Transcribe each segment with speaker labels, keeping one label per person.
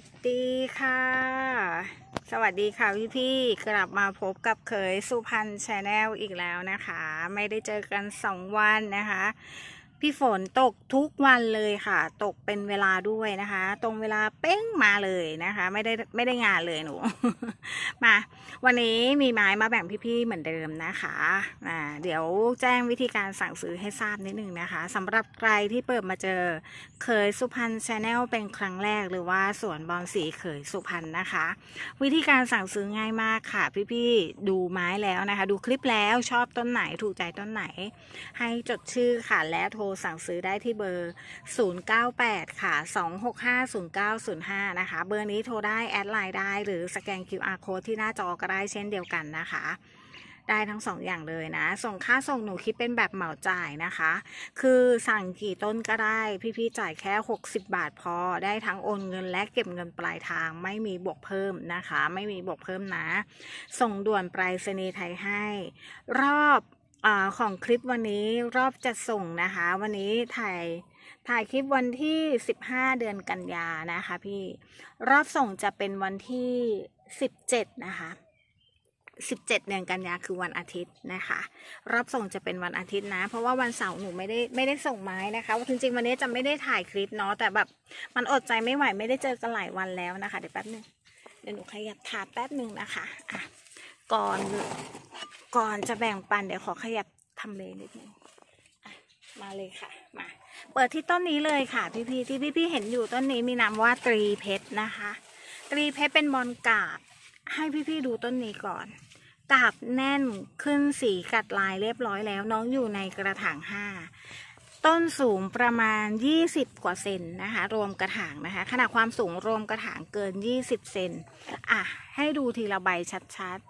Speaker 1: สดีค่ะ สวัสดีค่ะพี่พี่กลับมาพบกับเคยสุพรรณชาแนลอีกแล้วนะคะ ไม่ได้เจอกันสองวันนะคะพี่ฝนตกทุกวันเลยค่ะ ตกเป็นเวลาด้วยนะคะ ตรงเวลาเป้งมาเลยนะคะ ไม่ได้ไม่ได้งานเลยหนูมา วันนี้มีไม้มาแบ่งพี่ๆเหมือนเดิมนะคะอ่าเดี๋ยวแจ้งวิธีการสั่งซื้อให้ทราบนิดนึงนะคะสำหรับใครที่เปิดมาเจอเคยสุพรรณชาแนลเป็นครั้งแรกหรือว่าสวนบอลสีเขยสุพรรณนะคะ วิธีการสั่งซื้อง่ายมากค่ะ พี่ๆดูไม้แล้วนะคะ ดูคลิปแล้วชอบต้นไหนถูกใจต้นไหน ให้จดชื่อค่ะและโทรสั่งซื้อได้ที่เบอร์ 098 ค่ะ 2650905 นะคะ เบอร์นี้โทรได้ แอดไลน์ได้ หรือสแกน QR code ที่หน้าจอก็ได้เช่นเดียวกันนะคะ ได้ทั้งสองอย่างเลยนะ ส่งค่าส่งหนูคิดเป็นแบบเหมาจ่ายนะคะ คือสั่งกี่ต้นก็ได้ พี่ๆ จ่ายแค่ 60 บาทพอ ได้ทั้งโอนเงินและเก็บเงินปลายทาง ไม่มีบวกเพิ่มนะคะ ไม่มีบวกเพิ่มนะ ส่งด่วนไปรษณีย์ไทยให้ รอบอของคลิปวันนี้ รอบจะส่งนะคะ วันนี้ ถ่ายถ่ายคลิปวันที่ 15เดือนกันยานะคะ พี่รอบส่งจะเป็นวันที่17นะคะ17เดือนกันยาคือวันอาทิตย์นะคะรอบส่งจะเป็นวันอาทิตย์นะ เพราะว่าวันเสาร์หนูไม่ได้ไม่ได้ส่งไม้นะคะจริงๆ วันนี้จะไม่ได้ถ่ายคลิปเนาะแต่แบบมันอดใจไม่ไหว ไม่ได้เจอกันหลายวันแล้วนะคะเดี๋ยวแป๊บนึงเดี๋ยวหนูขยับถาแป๊บนึงนะคะอ่ะก่อนก่อนจะแบ่งปันเดี๋ยวขอขยับทำเลนิดนึงมาเลยค่ะมาเปิดที่ต้นนี้เลยค่ะพี่พี่ที่พี่พี่เห็นอยู่ต้นนี้มีนามว่าตรีเพชรนะคะ ตรีเพชรเป็นบอลกาบ ให้พี่พี่ดูต้นนี้ก่อนกาบแน่นขึ้นสีกัดลายเรียบร้อยแล้ว น้องอยู่ในกระถางห้าต้นสูงประมาณ20กว่าเซนนะคะ รวมกระถางนะคะ ขนาดความสูงรวมกระถางเกิน20เซนอ่ะให้ดูทีละใบชัด ๆ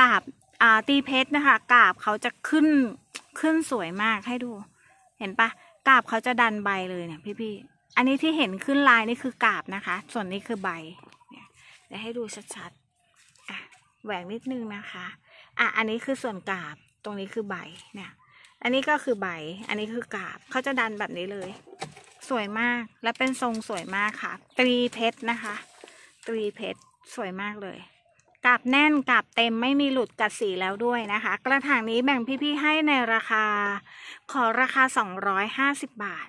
Speaker 1: กาบอ่าตีเพชรนะคะกาบเขาจะขึ้นขึ้นสวยมากให้ดู เห็นปะกาบเขาจะดันใบเลยเนี่ยพี่ๆอันนี้ที่เห็นขึ้นลายนี่คือกาบนะคะ ส่วนนี้คือใบเนี่ยดี๋ยวให้ดูชัดๆแหวงนิดนึงนะคะอ่ะอันนี้คือส่วนกาบตรงนี้คือใบเนี่ย อันนี้ก็คือใบ อันนี้คือกาบเขาจะดันแบบนี้เลย สวยมากและเป็นทรงสวยมากค่ะตรีเพชรนะคะ ตรีเพชรสวยมากเลยกับแน่นกับเต็มไม่มีหลุดกัดสีแล้วด้วยนะคะ กระถางนี้แบ่งพี่ๆให้ในราคาขอราคา250 บาท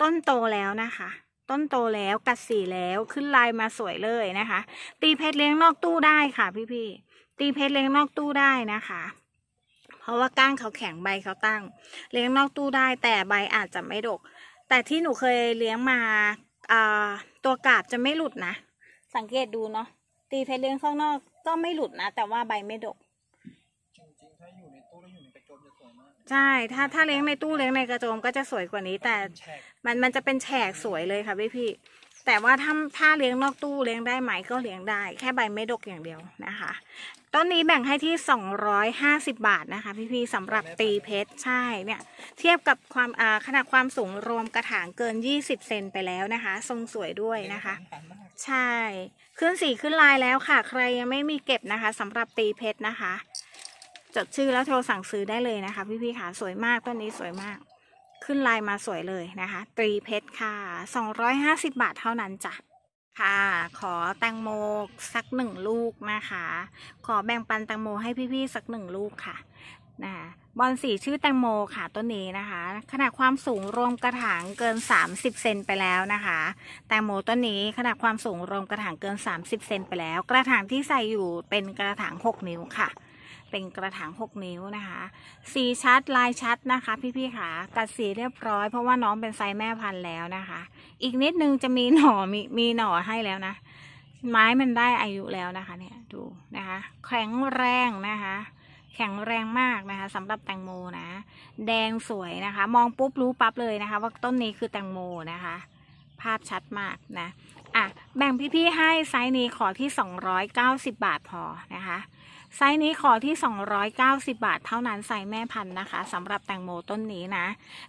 Speaker 1: ต้นโตแล้วนะคะ ต้นโตแล้วกัดสีแล้วขึ้นลายมาสวยเลยนะคะ ตีเพชรเลี้ยงนอกตู้ได้ค่ะ พี่ๆตีเพชรเลี้ยงนอกตู้ได้นะคะ เพราะว่าก้างเขาแข็งใบเขาตั้ง เลี้ยงนอกตู้ได้แต่ใบอาจจะไม่ดก แต่ที่หนูเคยเลี้ยงมาตัวกาบจะไม่หลุดนะสังเกตดูเนาะตีเพชรเลี้ยงข้างนอกก็ไม่หลุดนะ แต่ว่าใบไม่ดกใช่ถ้าถ้าเลี้ยงในตู้เลี้ยงในกระโจมก็จะสวยกว่านี้ แต่มันมันจะเป็นแฉกสวยเลยค่ะพี่พี่แต่ว่าถ้าถ้าเลี้ยงนอกตู้เลี้ยงได้ไหมก็เลี้ยงได้แค่ใบไม่ดกอย่างเดียวนะคะต้นนี้แบ่งให้ที่250 บาทนะคะ พี่พี่สำหรับตีเพชรใช่เนี่ย เทียบกับความอ่าขนาดความสูงรวมกระถางเกิน20เซนไปแล้วนะคะทรงสวยด้วยนะคะใช่ ขึ้นสีขึ้นลายแล้วค่ะ ใครยังไม่มีเก็บนะคะสำหรับตีเพชรนะคะ จดชื่อแล้วโทรสั่งซื้อได้เลยนะคะ พี่ๆ ค่ะ สวยมากต้นนี้สวยมาก ขึ้นลายมาสวยเลยนะคะ ตรีเพชรค่ะสอองร้้ยหาสิบาทเท่านั้นจ้ะค่ะ ขอแตงโมสักหนึ่งลูกนะคะ ขอแบ่งปันแตงโม ให้พี่ๆ สักหนึ่งลูกค่ะ นะบอลสีชื่อแตงโมค่ะต้นนี้นะคะขนาดความสูงรวมกระถางเกิน30เซนไปแล้วนะคะ แตงโมต้นนี้ขนาดความสูงรวมกระถางเกิน30เซนไปแล้ว กระถางที่ใส่อยู่เป็นกระถาง6นิ้วค่ะ เป็นกระถาง6นิ้วนะคะ สีชัดลายชัดนะคะ พี่ๆค่ะตัดสีเรียบร้อยเพราะว่าน้องเป็นไซส์แม่พันธุ์แล้วนะคะ อีกนิดนึงจะมีหน่อมีมีหน่อให้แล้วนะ ไม้มันได้อายุแล้วนะคะ เนี่ยดูนะคะแข็งแรงนะคะแข็งแรงมากนะคะสำหรับแตงโมนะ แดงสวยนะคะ มองปุ๊บ รู้ปั๊บเลยนะคะ ว่าต้นนี้คือแตงโมนะคะ ภาพชัดมากนะอ่ะแบ่งพี่ๆให้ไซส์นี้ขอที่290 บาทพอนะคะ ไซส์นี้ขอที่290บาท เท่านั้นไซส์แม่พันธุ์นะคะสำหรับแตงโมต้นนี้นะ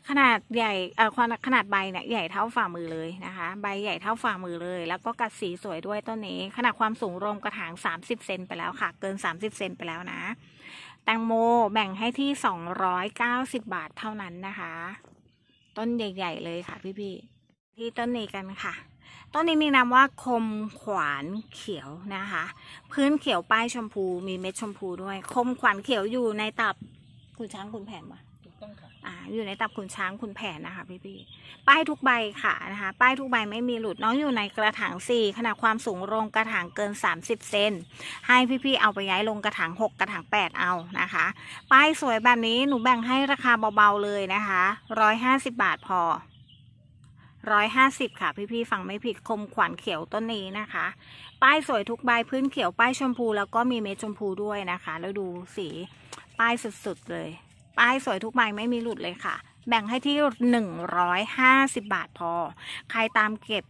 Speaker 1: ขนาดใหญ่เอ่อขนาดใบเนี่ยใหญ่เท่าฝ่ามือเลยนะคะ ใบใหญ่เท่าฝ่ามือเลย แล้วก็กัดสีสวยด้วยต้นนี้ ขนาดความสูงรวมกระถาง30เซนไปแล้วค่ะ เกิน30เซนไปแล้วนะแตงโม แบ่งให้ที่ 290 บาทเท่านั้นนะคะ ต้นใหญ่ ๆ เลยค่ะ พี่ ๆ ที่ต้นนี้กันค่ะ ต้นนี้มีนามว่าคมขวานเขียวนะคะ พื้นเขียวป้ายชมพูมีเม็ดชมพูด้วย คมขวานเขียวอยู่ในตับ คุณช้างคุณแผนมาอ่าอยู่ในตับขุนช้างขุนแผนนะคะพี่พี่ป้ายทุกใบค่ะนะคะ ป้ายทุกใบไม่มีหลุดน้องอยู่ในกระถางสี่ขนาดความสูงลงกระถางเกิน30เซนให้พี่พี่เอาไปย้ายลงกระถาง6กระถาง8เอานะคะ ป้ายสวยแบบนี้หนูแบ่งให้ราคาเบาๆเลยนะคะ150บาทพอร้อยห้าสิบค่ะ พี่ๆฟังไม่ผิดคมขวัญเขียวต้นนี้นะคะป้ายสวยทุกใบพื้นเขียวป้ายชมพูแล้วก็มีเม็ดชมพูด้วยนะคะ แล้วดูสีป้ายสุดๆเลยป้ายสวยทุกใบไม่มีหลุดเลยค่ะ แบ่งให้ที่ 150 บาทพอ ใครตามเก็บ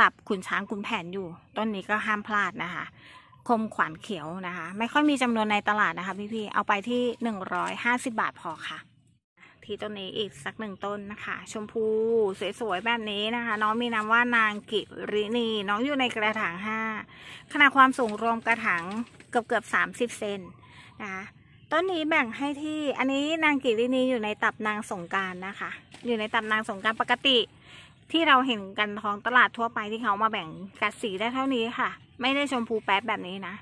Speaker 1: ตับขุนช้างขุนแผนอยู่ ต้นนี้ก็ห้ามพลาดนะคะ คมขวานเขียวนะคะ ไม่ค่อยมีจำนวนในตลาดนะคะพี่ๆเอาไปที่150 บาทพอค่ะ ที่ต้นนี้อีกสักหนึ่งต้นนะคะ ชมพูสวยๆแบบนี้นะคะ น้องมีนามว่านางกิรินีน้องอยู่ในกระถาง 5ขนาดความสูงรวมกระถางเกือบเกือบิบเซนนะคะต้นนี้แบ่งให้ที่อันนี้นางกิรินีอยู่ในตับนางสงการนะคะ อยู่ในตับนางสงการปกติ ที่เราเห็นกันท้องตลาดทั่วไปที่เขามาแบ่งกระสีได้เท่านี้ค่ะ ไม่ได้ชมพูแป๊บแบบนี้นะ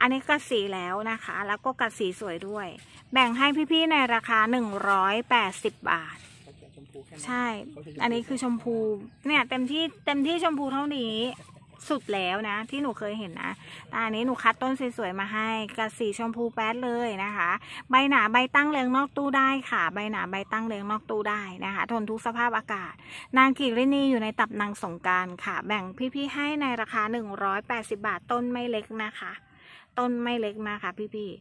Speaker 1: อันนี้กระสีแล้วนะคะ แล้วก็กระสีสวยด้วย แบ่งให้พี่ๆในราคา180บาท ใช่ อันนี้คือชมพูเนี่ยเต็มที่เต็มที่ชมพูเท่านี้สุดแล้วนะ ที่หนูเคยเห็นนะตอันนี้หนูคัดต้นสวยๆมาให้กับสีชมพูแป๊ดเลยนะคะ ใบหนาใบตั้งเลี้ยงนอกตู้ได้ค่ะ ใบหนาใบตั้งเลี้ยงนอกตู้ได้นะคะ ทนทุกสภาพอากาศ นางกีรินีอยู่ในตับนางสงการค่ะ แบ่งพี่ๆให้ในราคา 180 บาทต้นไม่เล็กนะคะ ต้นไม่เล็กนะคะพี่ๆ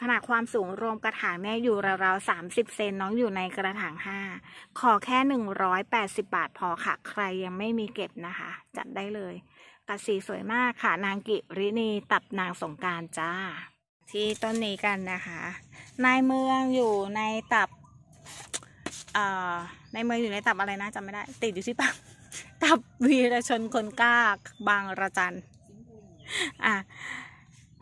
Speaker 1: ขนาดความสูงรวมกระถางเนี่ยอยู่ราวๆสามสิบเซนน้องอยู่ในกระถางห้าขอแค่หนึ่งร้อยแปดสิบบาทพอค่ะ ใครยังไม่มีเก็บนะคะจัดได้เลย กระสีสวยมากค่ะนางกิรินีตับนางสงการจ้า ที่ต้นนี้กันนะคะนายเมืองอยู่ในตับเอ่อในเมืองอยู่ในตับอะไรนะจำไม่ได้ติดอยู่ที่ปากตับวีรชนคนกล้าบางระจันอ่ะ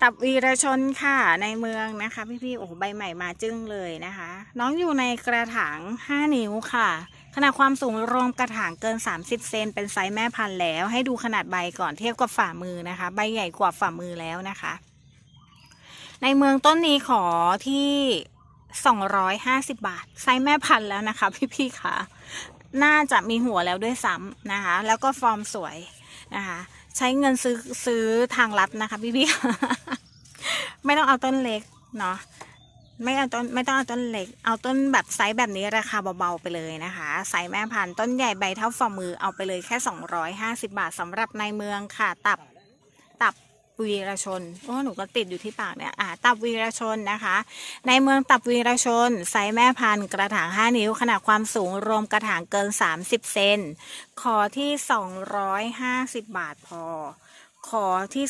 Speaker 1: ตับวีรชนค่ะในเมืองนะคะ พี่ๆ โอ้ใบใหม่มาจึ้งเลยนะคะ น้องอยู่ในกระถาง 5 นิ้วค่ะขนาดความสูงรวมกระถางเกิน 30 เซนเป็นไซส์แม่พันธุ์แล้วให้ดูขนาดใบก่อนเทียบกับฝ่ามือนะคะ ใบใหญ่กว่าฝ่ามือแล้วนะคะ ในเมืองต้นนี้ขอที่ 250 บาทไซส์แม่พันธุ์แล้วนะคะพี่ๆค่ะน่าจะมีหัวแล้วด้วยซ้ำนะคะ แล้วก็ฟอร์มสวยนะคะใช้เงินซื้อ ซื้อ ทางลัดนะคะ พี่พี่ไม่ต้องเอาต้นเล็ก เนาะไม่เอาต้น ไม่ต้องเอาต้นเล็ก เอาต้นแบบไซส์แบบนี้ราคาเบาๆไปเลยนะคะไซส์แม่พันธุ์ต้นใหญ่ใบเท่าฝ่ามือเอาไปเลยแค่ 250 บาทสำหรับในเมืองค่ะ ตับตับวีรชน โอ้หนูก็ติดอยู่ที่ปากเนี่ยอ่าตับวีรชนนะคะ ในเมืองตับวีรชนไซแม่พันธุ์กระถาง 5 นิ้วขนาดความสูงรวมกระถางเกิน 30เซนขอที่ 250 บาทพอ ขอที่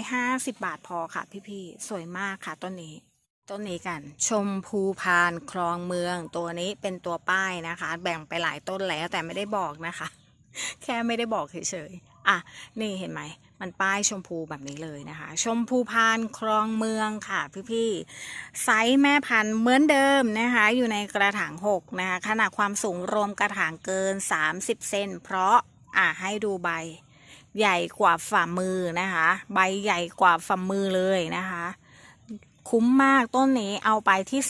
Speaker 1: 250 บาทพอค่ะพี่ๆ สวยมากค่ะ ต้นนี้ ต้นนี้กัน ชมพูพานคลองเมือง ตัวนี้เป็นตัวป้ายนะคะ แบ่งไปหลายต้นแล้วแต่ไม่ได้บอกนะคะ แค่ไม่ได้บอกเฉยๆอ่ะนี่เห็นไหมมันป้ายชมพูแบบนี้เลยนะคะ ชมพูพานคลองเมืองค่ะพี่ๆไซส์แม่พันธุ์เหมือนเดิมนะคะ อยู่ในกระถางหกนะคะขนาดความสูงรวมกระถางเกิน30เซนเพราะอ่ะให้ดูใบ ใหญ่กว่าฝ่ามือนะคะ ใบใหญ่กว่าฝ่ามือเลยนะคะ คุ้มมากต้นนี้เอาไปที่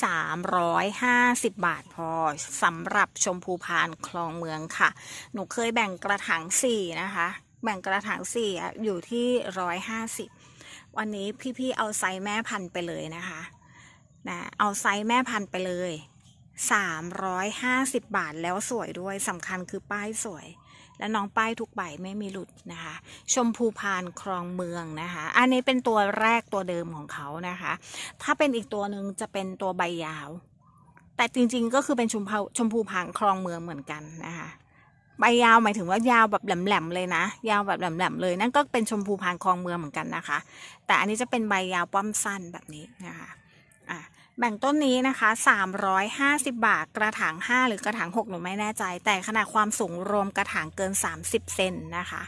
Speaker 1: 350บาทพอสำหรับชมพูพานคลองเมืองค่ะ หนูเคยแบ่งกระถาง4นะคะแบ่งกระถางสี่อยู่ที่ร้อยห้าสิบวันนี้พี่ๆเอาไซส์แม่พันไปเลยนะคะนะเอาไซส์แม่พันไปเลยสามร้อยห้าสิบบาทแล้วสวยด้วยสำคัญคือป้ายสวย และน้องป้ายทุกใบ ไม่มีหลุดนะคะ ชมพูพานครองเมืองนะคะ อันนี้เป็นตัวแรกตัวเดิมของเขานะคะ ถ้าเป็นอีกตัวหนึ่งจะเป็นตัวใบยาว แต่จริงๆก็คือเป็นชมพูชมพูพานครองเมืองเหมือนกันนะคะใบยาวหมายถึงว่ายาวแบบแหลมๆเลยนะ ยาวแบบแหลมๆเลย นั่นก็เป็นชมพูพานคลองเมืองเหมือนกันนะคะ แต่อันนี้จะเป็นใบยาวป้อมสั้นแบบนี้นะคะอ่ะแบ่งต้นนี้นะคะ350 บาท กระถาง 5 หรือกระถาง6หนูไม่แน่ใจ แต่ขนาดความสูงรวม กระถางเกิน 30 เซนนะคะ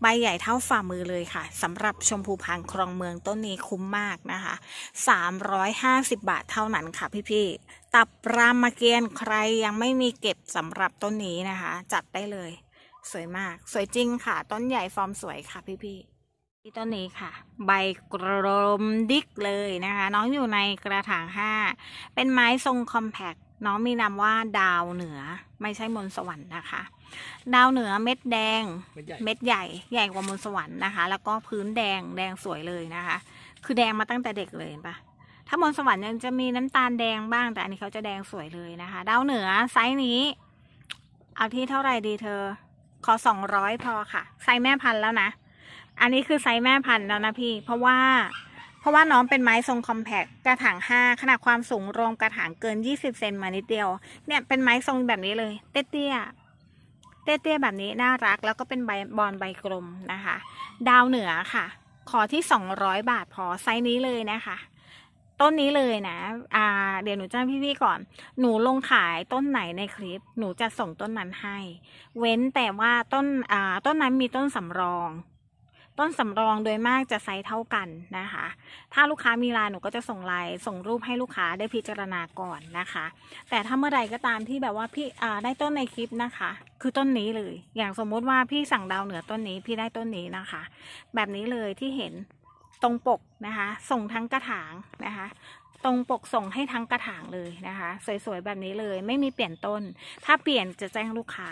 Speaker 1: ใบใหญ่เท่าฝ่ามือเลยค่ะสำหรับชมพูพันครองเมืองต้นนี้คุ้มมากนะคะ350 บาทเท่านั้นค่ะพี่ๆ ตับรามเกียรติใครยังไม่มีเก็บสำหรับต้นนี้นะคะ จัดได้เลย สวยมาก สวยจริงค่ะ ต้นใหญ่ฟอร์มสวยค่ะพี่ๆที่ต้นนี้ค่ะใบกลมดิกเลยนะคะ น้องอยู่ในกระถางห้าเป็นไม้ทรงคอมแพกน้องมีนามว่าดาวเหนือไม่ใช่มนสวรรค์นะคะ ดาวเหนือเม็ดแดงเม็ดใหญ่ใหญ่กว่ามนสวรรค์นะคะ แล้วก็พื้นแดงแดงสวยเลยนะคะ คือแดงมาตั้งแต่เด็กเลยปะถ้ามนสวรรค์ยังจะมีน้ำตาลแดงบ้างแต่อันนี้เขาจะแดงสวยเลยนะคะ ดาวเหนือไซส์นี้เอาที่เท่าไหร่ดีเธอขอสองร้อยพอค่ะไซส์แม่พันธุ์แล้วนะอันนี้คือไซส์แม่พันธุ์แล้วนะพี่ เพราะว่า เพราะว่าน้องเป็นไม้ทรงคอมแพกกระถางห้าขนาดความสูงรวมกระถางเกินยี่สิบเซนมานิดเดียว เนี่ยเป็นไม้ทรงแบบนี้เลย เตี้ยเตี้ยแบบนี้น่ารักแล้วก็เป็นใบบอลใบกลมนะคะ ดาวเหนือค่ะ ขอที่200บาทพอไซส์นี้เลยนะคะ ต้นนี้เลยนะอ่าเดี๋ยวหนูจ้างพี่ๆก่อน หนูลงขายต้นไหนในคลิป หนูจะส่งต้นนั้นให้ เว้นแต่ว่าต้นอ่า ต้นนั้นมีต้นสำรองต้นสำรองโดยมากจะไซส์เท่ากันนะคะ ถ้าลูกค้ามีลายหนูก็จะส่งลาย ส่งรูปให้ลูกค้าได้พิจารณาก่อนนะคะ แต่ถ้าเมื่อไรก็ตามที่แบบว่าพี่ได้ต้นในคลิปนะคะ คือต้นนี้เลย อย่างสมมติว่าพี่สั่งดาวเหนือต้นนี้ พี่ได้ต้นนี้นะคะ แบบนี้เลยที่เห็นตรงปกนะคะ ส่งทั้งกระถางนะคะตรงปกส่งให้ทั้งกระถางเลยนะคะ สวย ๆ แบบนี้เลย ไม่มีเปลี่ยนต้น ถ้าเปลี่ยนจะแจ้งลูกค้า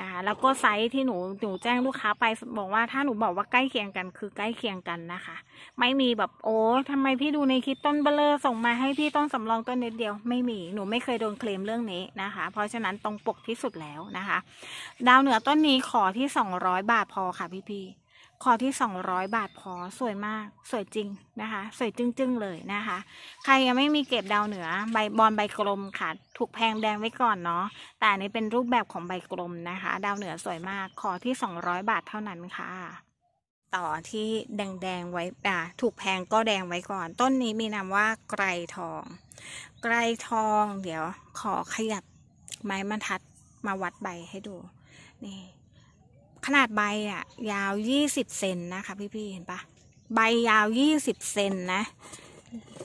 Speaker 1: นะคะ แล้วก็ไซส์ที่หนูหนูแจ้งลูกค้าไปบอกว่าถ้าหนูบอกว่าใกล้เคียงกันคือใกล้เคียงกันนะคะ ไม่มีแบบ โอ้ทำไมพี่ดูในคลิปต้นเบลอส่งมาให้พี่ต้นสำรองต้นนิดเดียว ไม่มีหนูไม่เคยโดนเคลมเรื่องนี้นะคะ เพราะฉะนั้นตรงปกที่สุดแล้วนะคะ ดาวเหนือต้นนี้ขอที่200บาทพอค่ะ พี่ๆคอที่ 200 บาทพอสวยมาก สวยจริงนะคะ สวยจึ้งๆ เลยนะคะ ใครยังไม่มีเก็บดาวเหนือใบบอลใบกลมค่ะ ถูกแพงแดงไว้ก่อนเนาะแต่อันนี้เป็นรูปแบบของใบกลมนะคะ ดาวเหนือสวยมากคอที่200บาทเท่านั้นค่ะ ต่อที่แดงๆไว้อ่าถูกแพงก็แดงไว้ก่อน ต้นนี้มีนามว่าไกรทอง ไกรทอง เดี๋ยว ขอขยับไม้บรรทัดมาวัดใบให้ดูนี่ขนาดใบอ่ะยาวยี่สิบเซนนะคะ พี่ๆเห็นปะใบยาวยี่สิบเซนนะ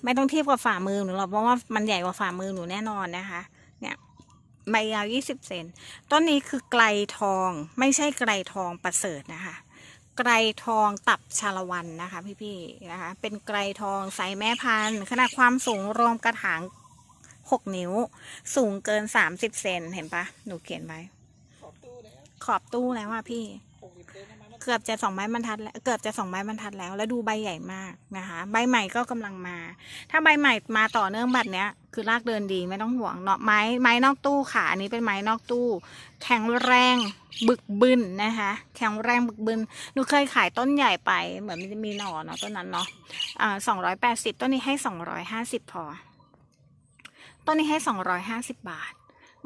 Speaker 1: ไม่ต้องเทียบกับฝ่ามือหนูหรอกเพราะว่ามันใหญ่กว่าฝ่ามือหนูแน่นอนนะคะเนี่ยใบยาวยี่สิบเซนต้นนี้คือไกลทองไม่ใช่ไกลทองประเสริฐนะคะ ไกรทองตับชาละวันนะคะ พี่ๆนะคะเป็นไกรทองไซแม่พันธ์ขนาดความสูงรวมกระถางหกนิ้วสูงเกินสสามิบเซนเห็นปะหนูเขียนไว้ขอบตู้แล้วอะพี่เกือบจะสองไม้บรรทัด แล้วเกือบจะสองไม้บรรทัดแล้ว แล้วดูใบใหญ่มากนะคะ ใบใหม่ก็กำลังมา ถ้าใบใหม่มาต่อเนื่องัตรเนี้ย คือรากเดินดีไม่ต้องห่วงเนาะไม้ไม้นอกตู้ค่ะ อันนี้เป็นไม้นอกตู้ แข็งแรงบึกบึนนะคะแข็งแรงบึกบึนหนูเคยขายต้นใหญ่ไปเหมือนมมีหน่อเนาะต้นนั้นเนาะสองร้อยแปดสิบต้นนี้ให้สองร้อยห้าสิบพอต้นนี้ให้สองร้อยห้าสิบบาท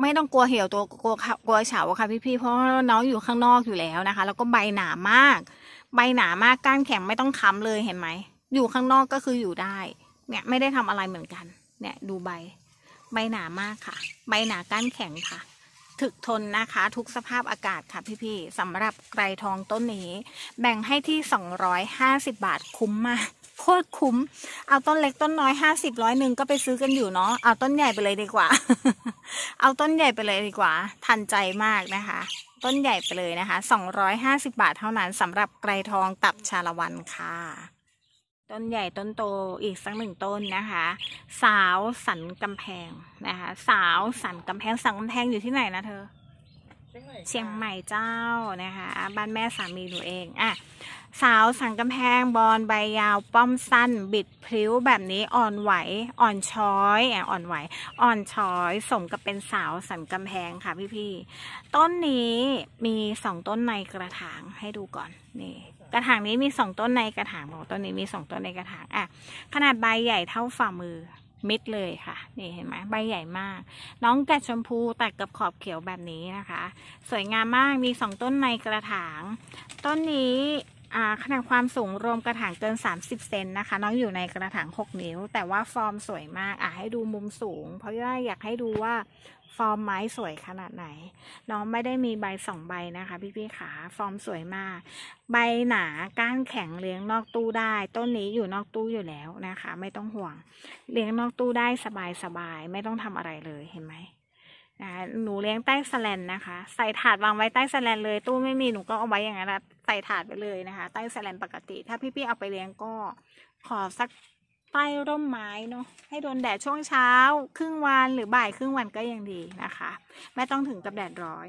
Speaker 1: ไม่ต้องกลัวเหี่ยวตัวกลัวกลัวเฉาค่ะพี่ๆเพราะน้องอยู่ข้างนอกอยู่แล้วนะคะ แล้วก็ใบหนามาก ใบหนามากก้านแข็งไม่ต้องค้ำเลยเห็นไหมอยู่ข้างนอกก็คืออยู่ได้ เนี่ยไม่ได้ทำอะไรเหมือนกัน เนี่ย ดูใบ ใบหนามากค่ะ ใบหนาก้านแข็งค่ะถึกทนนะคะ ทุกสภาพอากาศค่ะ พี่ๆสำหรับไกรทองต้นนี้แบ่งให้ที่ 250 บาทคุ้มมาก โคตรคุ้มเอาต้นเล็กต้นน้อยห้าสิบร้อยหนึ่งก็ไปซื้อกันอยู่เนาะเอาต้นใหญ่ไปเลยดีกว่า เอาต้นใหญ่ไปเลยดีกว่าทันใจมากนะคะ ต้นใหญ่ไปเลยนะคะสองร้อยห้าสิบบาทเท่านั้นสำหรับไกรทองตับชาละวันค่ะต้นใหญ่ต้นโตอีกสักหนึ่งต้นนะคะ สาวสันกำแพงนะคะสาวสันกำแพงสันกำแพงอยู่ที่ไหนนะเธอเชียงใหม่เจ้านะคะ บ้านแม่สามีหนูเองอ่ะสาวสันกำแพงบอลใบยาวป้อมสั้นบิดพลิ้วแบบนี้อ่อนไหวอ่อนช้อยอ่อนไหว อ่อนช้อยสมกับเป็นสาวสันกำแพงค่ะ พี่ๆต้นนี้มีสองต้นในกระถางให้ดูก่อนนี่กระถางนี้มีสองต้นในกระถางบอกต้นนี้มีสองต้นในกระถางอ่ะ ขนาดใบใหญ่เท่าฝ่ามือมิดเลยค่ะนี่เห็นไหมใบใหญ่มาก น้องแกะชมพูตัดกับขอบเขียวแบบนี้นะคะ สวยงามมากมีสองต้นในกระถาง ต้นนี้ขนาดความสูงรวมกระถางเกิน30เซนนะคะ น้องอยู่ในกระถาง6นิ้ว แต่ว่าฟอร์มสวยมากอ่ะให้ดูมุมสูง เพราะว่าอยากให้ดูว่าฟอร์มไม้สวยขนาดไหน น้องไม่ได้มีใบสองใบนะคะ พี่ๆขา ฟอร์มสวยมาก ใบหนา ก้านแข็งเลี้ยงนอกตู้ได้ ต้นนี้อยู่นอกตู้อยู่แล้วนะคะ ไม่ต้องห่วง เลี้ยงนอกตู้ได้สบายๆ ไม่ต้องทำอะไรเลยเห็นไหมนะหนูเลี้ยงใต้สแลนนะคะ ใส่ถาดวางไว้ใต้สแลนเลย ตู้ไม่มีหนูก็เอาไว้อย่างนั้นใส่ถาดไปเลยนะคะ ใต้สแลนปกติถ้าพี่ๆเอาไปเลี้ยงก็ขอสักใต้ร่มไม้เนาะให้โดนแดดช่วงเช้า ครึ่งวันหรือบ่ายครึ่งวันก็ยังดีนะคะ ไม่ต้องถึงกับแดดร้อย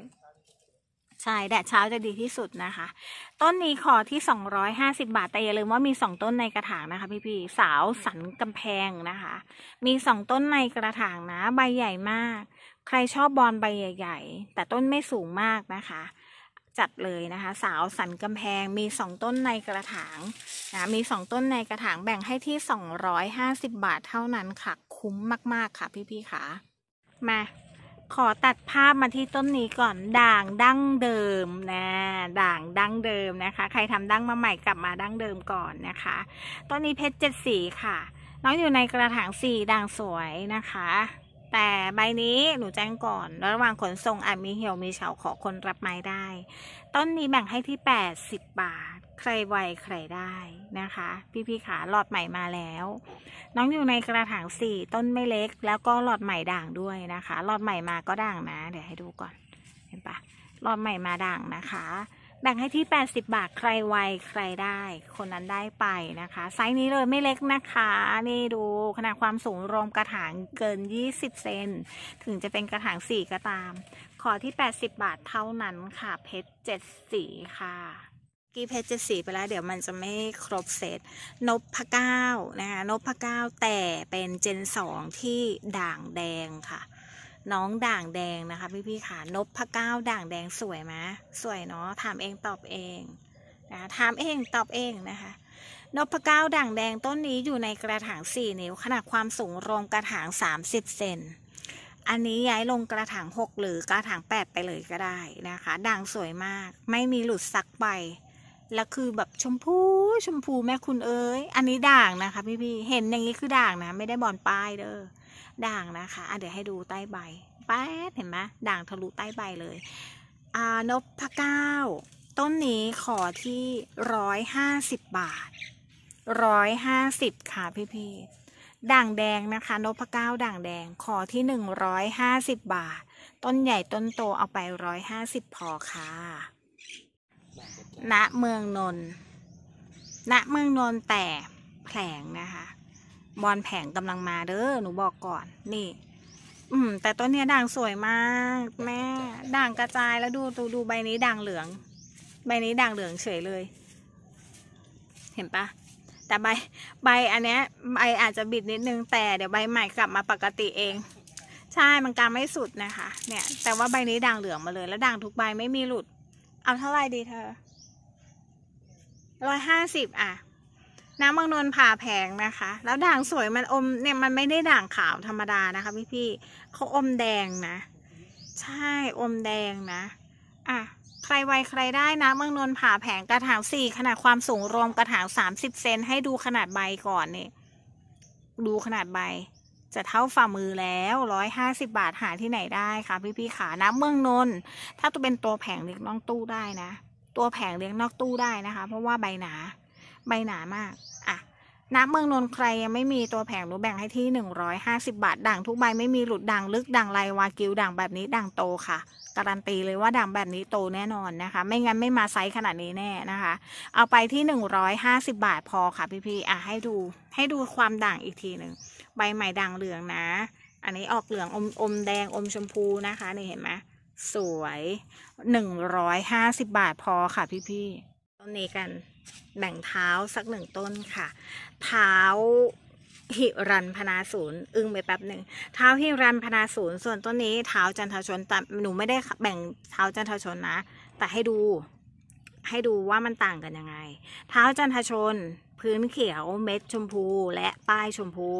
Speaker 1: ใช่แดดเช้าจะดีที่สุดนะคะ ต้นนี้ขอที่สอองร้้ยหาสิบาท แต่อย่าลืมว่ามีสองต้นในกระถางนะคะพี่พี่สาวสันกำแพงนะคะ มีสองต้นในกระถางนะใบใหญ่มาก ใครชอบบอลใบใหญ่ ๆ แต่ต้นไม่สูงมากนะคะจัดเลยนะคะสาวสันกำแพงมี 2 ต้นในกระถางนะมี 2 ต้นในกระถางแบ่งให้ที่ 250 บาทเท่านั้นค่ะ คุ้มมาก ๆ ค่ะ พี่ ๆค่ะ มาขอตัดภาพมาที่ต้นนี้ก่อน ด่างดั้งเดิมนะด่างดั้งเดิมนะคะ ใครทำดั้งมาใหม่กลับมาดั้งเดิมก่อนนะคะต้นนี้เพชรเจ็ดสีค่ะ น้องอยู่ในกระถางสีด่างสวยนะคะแต่ใบนี้หนูแจ้งก่อน ระหว่างขนส่งอาจมี เหี่ยวมีเฉา ขอ คน รับ ไม้ ได้ ต้นนี้แบ่งให้ที่ 80 บาท ใครไวใคร ได้นะคะ พี่พี่ขาหลอดใหม่มาแล้ว น้องอยู่ในกระถางสี่ต้นไม่เล็ก แล้วก็หลอดใหม่ด่าง ด้วยนะคะ หลอดใหม่มาก็ ด่างนะ เดี๋ยวให้ดูก่อน เห็นปะหลอดใหม่มา ด่าง นะคะแบ่งให้ที่ 80 บาทใครไวใครได้ คนนั้นได้ไปนะคะ ไซส์นี้เลยไม่เล็กนะคะ นี่ดู ขนาดความสูงรวมกระถางเกิน 20เซนถึงจะเป็นกระถางสีก็ตาม ขอที่ 80 บาทเท่านั้นค่ะ เพชรเจ็ดสีค่ะ กีเพชรเจ็ดสีไปแล้ว เดี๋ยวมันจะไม่ครบเซตนบพะเก้านะคะนบพะเก้า แต่เป็นเจนสองที่ด่างแดงค่ะน้องด่างแดงนะคะพี่ๆค่ะนบพะเก้า ด่างแดงสวยไหมสวยเนาะถามเองตอบเองนะถามเองตอบเองนะคะนบพเก้า ด่างแดงต้นนี้อยู่ในกระถาง4นิ้วขนาดความสูงรงกระถาง 30เซนอันนี้ย้ายลงกระถาง 6 หรือกระถาง 8 ไปเลยก็ได้นะคะด่างสวยมากไม่มีหลุดสักใบแล้วคือแบบชมพูชมพูแม่คุณเอ้ย อันนี้ด่างนะคะพี่พี่เห็นอย่างนี้คือด่างนะ ไม่ได้บอนป้ายเด้อด่างนะคะอ่ะเดี๋ยวให้ดูใต้ใบ แป๊ดเห็นไหมด่างทะลุใต้ใบเลยอ่านบพะเก้า ต้นนี้ขอที่ร้อยห้าสิบบาทร้อยห้าสิบค่ะพี่พี่ด่างแดงนะคะ นพเก้า ด่างแดง ขอที่หนึ่งร้อยห้าสิบบาท ต้นใหญ่ต้นโตเอาไปร้อยห้าสิบพอค่ะณเมืองนนท์ณเมืองนนท์แต่แผลงนะคะบอลแผงกำลังมาเด้อ หนูบอกก่อน นี่ อืม แต่ต้นเนี้ยด่างสวยมาก แม่ ด่างกระจายแล้วดูดู ดูใบนี้ด่างเหลือง ใบนี้ด่างเหลืองเฉยเลย เห็นปะแต่ใบ ใบ อันเนี้ยใบอาจจะบิดนิดนึง แต่เดี๋ยวใบใหม่กลับมาปกติเอง ใช่มันกางไม่สุดนะคะ เนี่ย แต่ว่าใบนี้ด่างเหลืองมาเลย แล้วด่างทุกใบไม่มีหลุด เอาเท่าไหร่ดีเธอร้อยห้าสิบอ่ะ น้ำบางนนผ่าแผงนะคะ แล้วด่างสวยมันอมเนี่ยมันไม่ได้ด่างขาวธรรมดานะคะพี่พี่ เขาอมแดงนะ ใช่ อมแดงนะ อ่ะใครไวใครได้นะเมืองนนผ่าแผงกระถางสี่ขนาดความสูง รวมกระถางสามสิบเซนให้ดูขนาดใบก่อนเนี่ย ดูขนาดใบ จะเท่าฝ่ามือแล้วร้อยห้าสิบบาทหาที่ไหนได้คะพี่พี่ขาน้ำเมืองนน ถ้าตัวเป็นตัวแผงเล็กน้องตู้ได้นะตัวแผงเลี้ยงนอกตู้ได้นะคะ เพราะว่าใบหนา ใบหนามากอ่ะน้ำเมืองนนใครยังไม่มีตัวแผงหู้แบ่งให้ที่150บาทด่างทุกใบไม่มีหลุดด่างลึกด่างลายวากิวด่างแบบนี้ด่างโตค่ะการันตีเลยว่าด่างแบบนี้โตแน่นอนนะคะ ไม่งั้นไม่มาไซส์ขนาดนี้แน่นะคะ เอาไปที่150บาทพอค่ะ พี่ๆอ่ะให้ดูให้ดูความด่างอีกทีหนึ่งใบใหม่ด่างเหลืองนะอันนี้ออกเหลืองอมอมแดงอมชมพูนะคะนี่เห็นไหมสวยหนึ่งร้อยห้าสิบบาทพอค่ะพี่ๆต้นนี้กัน แบ่งเท้าสักหนึ่งต้นค่ะ เท้าหิรันพนาศูนย์อึ้งไปแป๊บหนึ่ง เท้าหิรันพนาศูนย์ส่วนต้นนี้เท้าจันทชนแต่หนูไม่ได้แบ่งเท้าจันทชนนะ แต่ให้ดู ให้ดูว่ามันต่างกันยังไง เท้าจันทชน พื้นเขียวเม็ดชมพูและป้ายชมพู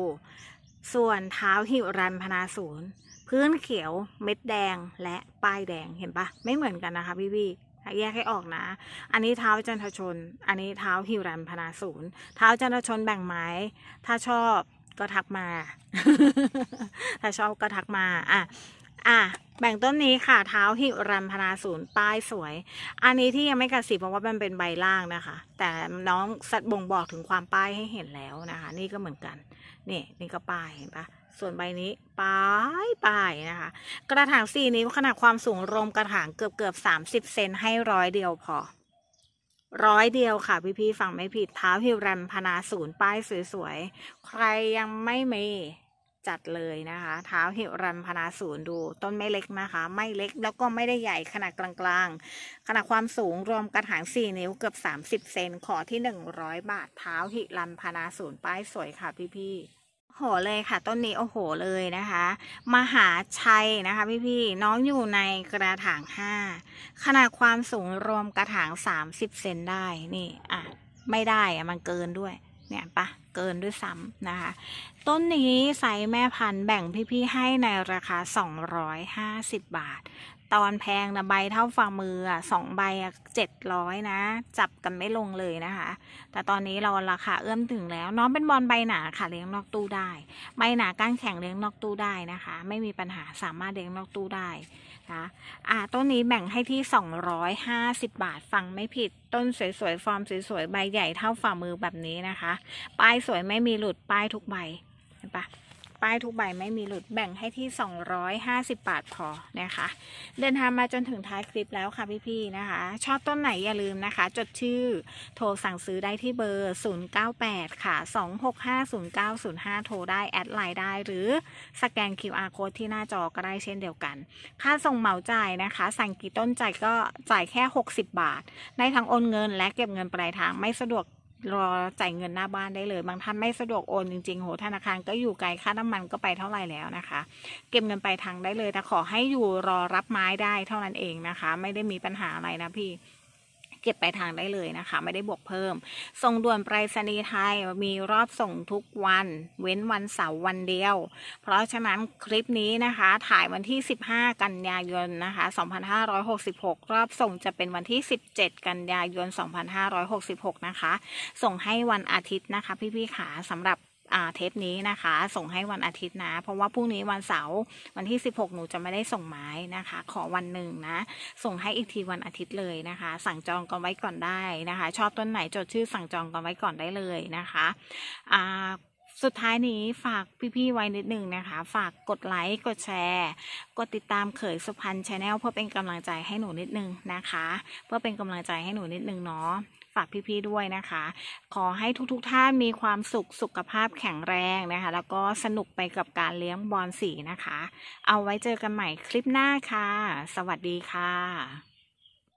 Speaker 1: ส่วนเท้าหิรันพนาศูนย์พื้นเขียวเม็ดแดงและป้ายแดงเห็นปะไม่เหมือนกันนะคะพี่พี่แยกให้ออกนะ อันนี้เท้าจันทชน อันนี้เท้าหิวรันพนาศูนย์เท้าจันทชนแบ่งไม้ ถ้าชอบก็ทักมา ถ้าชอบก็ทักมาอ่ะ่ะแบ่งต้นนี้ค่ะเท้าหิรันพนาศูนย์ป้ายสวย อันนี้ที่ยังไม่กระสีเพราะว่ามันเป็นใบล่างนะคะ แต่น้องสัตบ่งบอกถึงความป้ายให้เห็นแล้วนะคะนี่ก็เหมือนกันนี่นี่ก็ป้ายเห็นปะส่วนใบนี้ ป้ายป้ายนะคะ กระถางสี่นี้ขนาดความสูงรวมกระถางเกือบเกือบสามสิบเซนให้ร้อยเดียวพอร้อยเดียวค่ะ พี่ๆฟังไม่ผิดเท้าฮิวรันพนาศูนย์ป้ายสวยๆใครยังไม่มีจัดเลยนะคะเท้าหิรันพนาศูนย์ดู ต้นไม่เล็กนะคะไม่เล็กแล้วก็ไม่ได้ใหญ่ขนาด กลางๆขนาดความสูงรวมกระถาง4นิ้วเกือบ 30 เซน ขอที่ 100 บาทเท้าหิรันพนาศูนย์ป้ายสวยค่ะ พี่ๆโหเลย ค่ะ ต้นนี้โอ้โหเลยนะคะ มหาชัยนะคะ พี่พี่น้องอยู่ในกระถาง 5 ขนาดความสูงรวมกระถาง 30 เซนได้นี่อ่ะไม่ได้อะมันเกินด้วยเนี่ยปะเกินด้วยซ้ำนะคะ ต้นนี้ไซส์แม่พันธุ์แบ่งพี่ๆให้ในราคา 250 บาทตอนแพงนะใบเท่าฝ่ามืออ่ะสองใบอ่ะเจ็ดร้อยนะจับกันไม่ลงเลยนะคะ แต่ตอนนี้เราราคาเอื้อมถึงแล้วน้องเป็นบอลใบหนาค่ะเลี้ยงนอกตู้ได้ใบหนาก้านแข็งเลี้ยงนอกตู้ได้นะคะ ไม่มีปัญหาสามารถเลี้ยงนอกตู้ได้นะอ่าต้นนี้แบ่งให้ที่ 250 บาท ฟังไม่ผิดต้นสวยๆฟอร์มสวยๆใบใหญ่เท่าฝ่ามือแบบนี้นะคะป้ายสวยไม่มีหลุดป้ายทุกใบเห็นปะป้ายทุกใบไม่มีหลุดแบ่งให้ที่ 250 บาทพอ นะคะ เดินทางมาจนถึงท้ายคลิปแล้วค่ะพี่ๆ นะคะ ชอบต้นไหนอย่าลืมนะคะ จดชื่อโทรสั่งซื้อได้ที่เบอร์ 098 ค่ะ 2650905 โทรได้ แอดไลน์ได้ หรือสแกน QR code ที่หน้าจอก็ได้เช่นเดียวกัน ค่าส่งเหมาจ่ายนะคะ สั่งกี่ต้นจ่ายก็จ่ายแค่ 60 บาท ในทั้งโอนเงินและเก็บเงินปลายทางไม่สะดวกรอจ่ายเงินหน้าบ้านได้เลย บางท่านไม่สะดวกโอนจริงๆ โหธนาคารก็อยู่ไกล ค่าน้ำมันก็ไปเท่าไหร่แล้วนะคะ เก็บเงินไปทางได้เลยแต่ขอให้อยู่รอรับไม้ได้เท่านั้นเองนะคะ ไม่ได้มีปัญหาอะไรนะพี่เก็บปลายทางได้เลยนะคะ ไม่ได้บวกเพิ่มส่งด่วนไปรษณีย์ไทย มีรอบส่งทุกวันเว้นวันเสาร์วันเดียว เพราะฉะนั้นคลิปนี้นะคะถ่ายวันที่ 15 กันยายนนะคะ 2566 รอบส่งจะเป็นวันที่ 17 กันยายน 2566 นะคะ ส่งให้วันอาทิตย์นะคะ พี่ๆขาสำหรับเทปนี้นะคะส่งให้วันอาทิตย์นะเพราะว่าพรุ่งนี้วันเสาร์วันที่ 16 หนูจะไม่ได้ส่งไม้นะคะ ขอวันหนึ่งนะส่งให้อีกทีวันอาทิตย์เลยนะคะ สั่งจองกันไว้ก่อนได้นะคะ ชอบต้นไหนจดชื่อ สั่งจองกันไว้ก่อนได้เลยนะคะอ่าสุดท้ายนี้ฝากพี่ๆไว้นิดนึงนะคะ ฝากกดไลค์กดแชร์ กดติดตามเขยสุพรรณชาแนลเพื่อเป็นกำลังใจให้หนูนิดนึงนะคะ เพื่อเป็นกำลังใจให้หนูนิดนึงเนาะฝากพี่ๆ ด้วยนะคะ ขอให้ทุกๆ ท่านมีความสุข สุขภาพแข็งแรงนะคะ แล้วก็สนุกไปกับการเลี้ยงบอลสีนะคะ เอาไว้เจอกันใหม่คลิปหน้าค่ะ สวัสดีค่ะ